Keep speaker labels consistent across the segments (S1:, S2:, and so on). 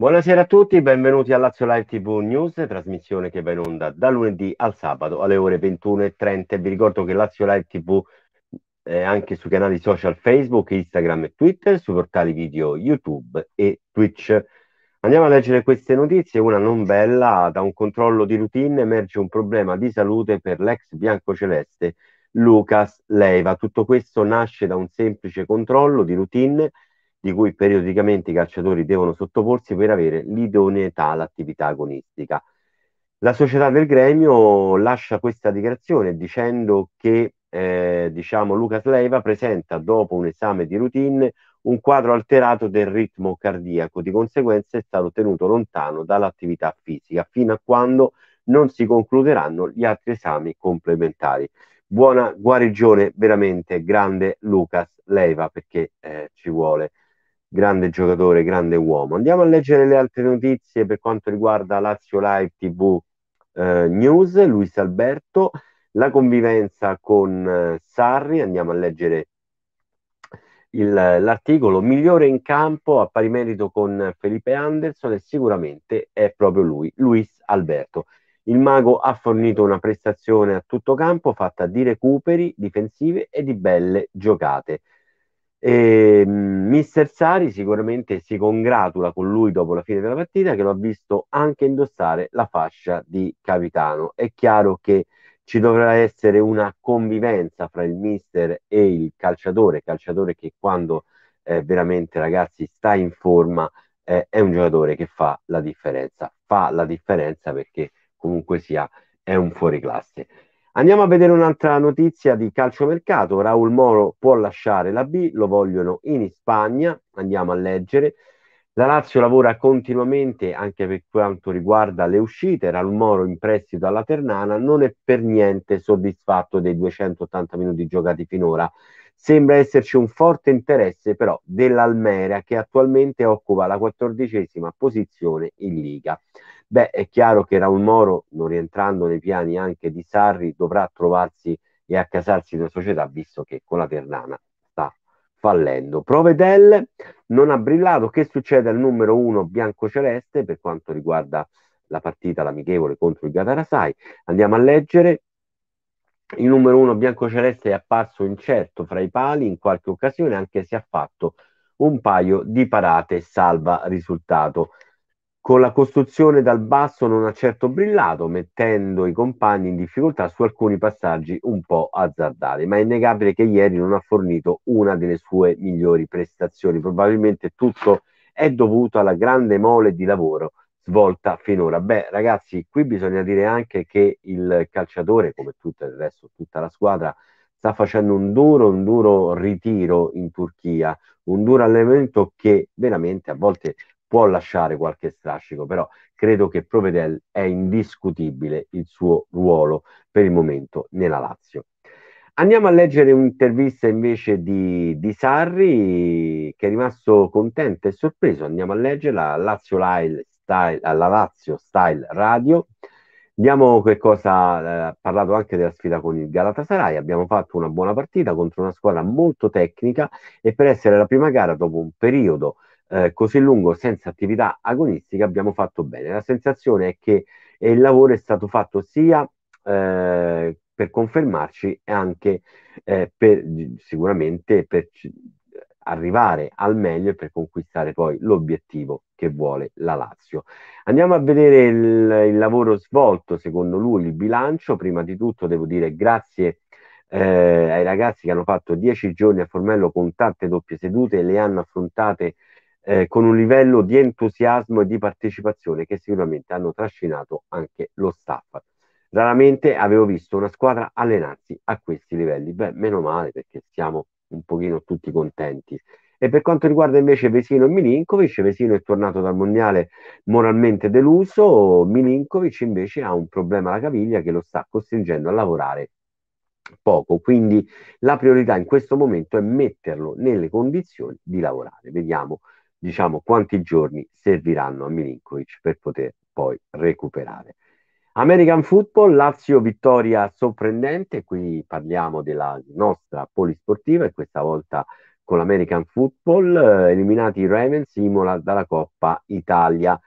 S1: Buonasera a tutti, benvenuti a Lazio Live TV News, trasmissione che va in onda da lunedì al sabato alle ore 21.30. Vi ricordo che Lazio Live TV eh, è anche sui canali social Facebook, Instagram e Twitter, sui portali video YouTube e Twitch. Andiamo a leggere queste notizie, una non bella, da un controllo di routine emerge un problema di salute per l'ex biancoceleste Lucas Leiva. Tutto questo nasce da un semplice controllo di routine di cui periodicamente i calciatori devono sottoporsi per avere l'idoneità all'attività agonistica. La società del gremio lascia questa dichiarazione dicendo che eh, diciamo, Lucas Leiva presenta dopo un esame di routine un quadro alterato del ritmo cardiaco, di conseguenza è stato tenuto lontano dall'attività fisica fino a quando non si concluderanno gli altri esami complementari. Buona guarigione veramente grande Lucas Leiva perché eh, ci vuole grande giocatore, grande uomo. Andiamo a leggere le altre notizie per quanto riguarda Lazio Live TV eh, News, Luis Alberto, la convivenza con eh, Sarri, andiamo a leggere il, l'articolo migliore in campo a pari merito con Felipe Anderson e sicuramente è proprio lui, Luis Alberto. Il mago ha fornito una prestazione a tutto campo fatta di recuperi, difensive e di belle giocate e ehm, Mister Sari sicuramente si congratula con lui dopo la fine della partita che lo ha visto anche indossare la fascia di capitano. È chiaro che ci dovrà essere una convivenza fra il mister e il calciatore, calciatore che quando eh, veramente ragazzi sta in forma eh, è un giocatore che fa la differenza, fa la differenza perché comunque sia è un fuoriclasse. Andiamo a vedere un'altra notizia di calciomercato. Raul Moro può lasciare la B, lo vogliono in Spagna. Andiamo a leggere. La Lazio lavora continuamente anche per quanto riguarda le uscite. Raul Moro in prestito alla Ternana non è per niente soddisfatto dei 280 minuti giocati finora Sembra esserci un forte interesse però dell'Almera che attualmente occupa la quattordicesima posizione in Liga. Beh, è chiaro che Raul Moro, non rientrando nei piani anche di Sarri, dovrà trovarsi e accasarsi in una società visto che con la Ternana sta fallendo. Provedel non ha brillato. Che succede al numero uno biancoceleste per quanto riguarda la partita, l'amichevole contro il Gatarasai? Andiamo a leggere il numero uno biancoceleste è apparso incerto fra i pali in qualche occasione, anche se ha fatto un paio di parate salva risultato. Con la costruzione dal basso non ha certo brillato, mettendo i compagni in difficoltà su alcuni passaggi un po' azzardati, ma è innegabile che ieri non ha fornito una delle sue migliori prestazioni. Probabilmente tutto è dovuto alla grande mole di lavoro svolta finora. Beh, ragazzi, qui bisogna dire anche che il calciatore, come tutto il resto, tutta la squadra, sta facendo un duro, un duro ritiro in Turchia, un duro allenamento che veramente a volte può lasciare qualche strascico, però credo che Provedel è indiscutibile il suo ruolo per il momento nella Lazio. Andiamo a leggere un'intervista invece di, di, Sarri che è rimasto contento e sorpreso. Andiamo a leggerla alla Lazio Style, alla Lazio Style Radio. Vediamo che cosa eh, ha eh, parlato anche della sfida con il Galatasaray. Abbiamo fatto una buona partita contro una squadra molto tecnica e per essere la prima gara dopo un periodo eh, così lungo senza attività agonistica abbiamo fatto bene. La sensazione è che il lavoro è stato fatto sia eh, per confermarci e anche eh, per, sicuramente per arrivare al meglio e per conquistare poi l'obiettivo che vuole la Lazio. Andiamo a vedere il, il lavoro svolto, secondo lui, il bilancio. Prima di tutto devo dire grazie eh, ai ragazzi che hanno fatto dieci giorni a Formello con tante doppie sedute e le hanno affrontate eh, con un livello di entusiasmo e di partecipazione che sicuramente hanno trascinato anche lo staff. Raramente avevo visto una squadra allenarsi a questi livelli. Beh, meno male perché siamo un pochino tutti contenti. E per quanto riguarda invece Vesino e Milinkovic, Vesino è tornato dal mondiale moralmente deluso, Milinkovic invece ha un problema alla caviglia che lo sta costringendo a lavorare poco, quindi la priorità in questo momento è metterlo nelle condizioni di lavorare. Vediamo, diciamo, quanti giorni serviranno a Milinkovic per poter poi recuperare. American Football, Lazio vittoria sorprendente, qui parliamo della nostra polisportiva e questa volta con l'American Football, eh, eliminati i Ravens, Imola dalla Coppa Italia.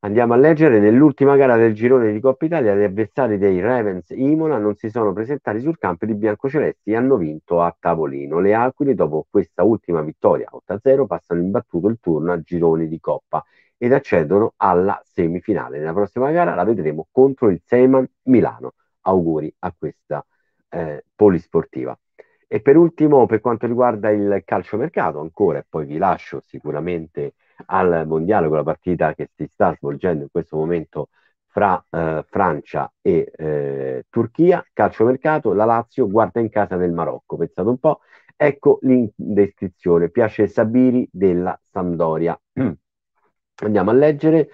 S1: Andiamo a leggere, nell'ultima gara del girone di Coppa Italia gli avversari dei Ravens Imola non si sono presentati sul campo di biancocelesti e hanno vinto a tavolino. Le Aquile dopo questa ultima vittoria 8-0 passano imbattuto il turno a gironi di Coppa ed accedono alla semifinale. Nella prossima gara la vedremo contro il Seyman Milano. Auguri a questa eh, polisportiva. E per ultimo, per quanto riguarda il calciomercato, ancora e poi vi lascio sicuramente al mondiale con la partita che si sta svolgendo in questo momento fra eh, Francia e eh, Turchia, calciomercato, la Lazio guarda in casa del Marocco, pensate un po', ecco l'indescrizione, piace Sabiri della Sampdoria. Andiamo a leggere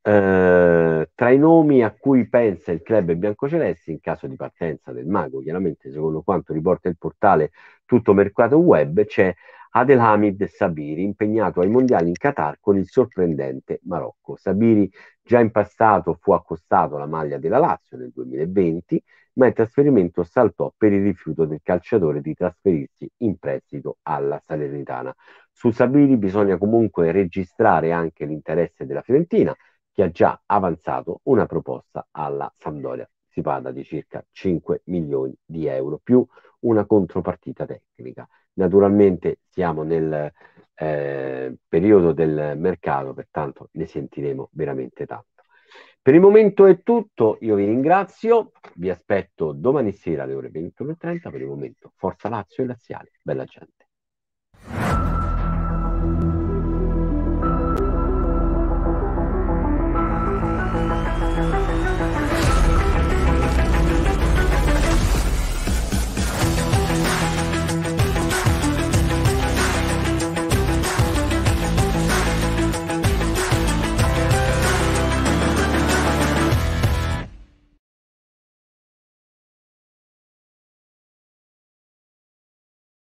S1: eh, tra i nomi a cui pensa il club biancocelesti in caso di partenza del mago, chiaramente secondo quanto riporta il portale tutto mercato web, c'è Adelhamid Sabiri, impegnato ai mondiali in Qatar con il sorprendente Marocco. Sabiri già in passato fu accostato alla maglia della Lazio nel 2020, ma il trasferimento saltò per il rifiuto del calciatore di trasferirsi in prestito alla Salernitana. Su Sabiri bisogna comunque registrare anche l'interesse della Fiorentina, che ha già avanzato una proposta alla Sampdoria. Si parla di circa 5 milioni di euro più una contropartita tecnica. Naturalmente siamo nel eh, periodo del mercato, pertanto ne sentiremo veramente tanto. Per il momento è tutto, io vi ringrazio, vi aspetto domani sera alle ore 21.30, per il momento Forza Lazio e Laziale, bella gente.